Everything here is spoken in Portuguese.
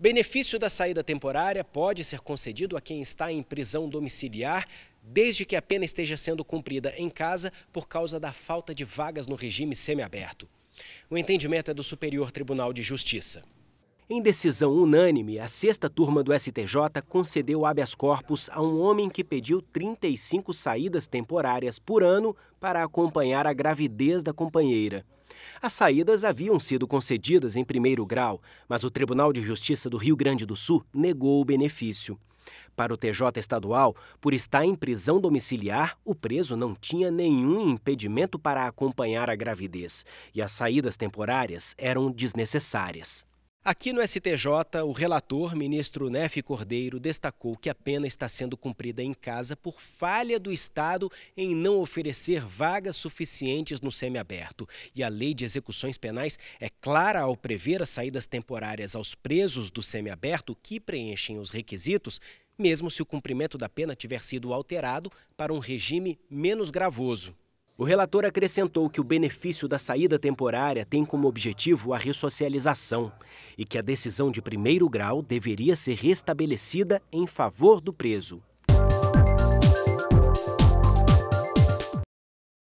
Benefício da saída temporária pode ser concedido a quem está em prisão domiciliar, desde que a pena esteja sendo cumprida em casa por causa da falta de vagas no regime semiaberto. O entendimento é do Superior Tribunal de Justiça. Em decisão unânime, a sexta turma do STJ concedeu habeas corpus a um homem que pediu 35 saídas temporárias por ano para acompanhar a gravidez da companheira. As saídas haviam sido concedidas em primeiro grau, mas o Tribunal de Justiça do Rio Grande do Sul negou o benefício. Para o TJ estadual, por estar em prisão domiciliar, o preso não tinha nenhum impedimento para acompanhar a gravidez e as saídas temporárias eram desnecessárias. Aqui no STJ, o relator, ministro Nef Cordeiro, destacou que a pena está sendo cumprida em casa por falha do Estado em não oferecer vagas suficientes no semiaberto. E a lei de execuções penais é clara ao prever as saídas temporárias aos presos do semiaberto que preenchem os requisitos, mesmo se o cumprimento da pena tiver sido alterado para um regime menos gravoso. O relator acrescentou que o benefício da saída temporária tem como objetivo a ressocialização e que a decisão de primeiro grau deveria ser restabelecida em favor do preso.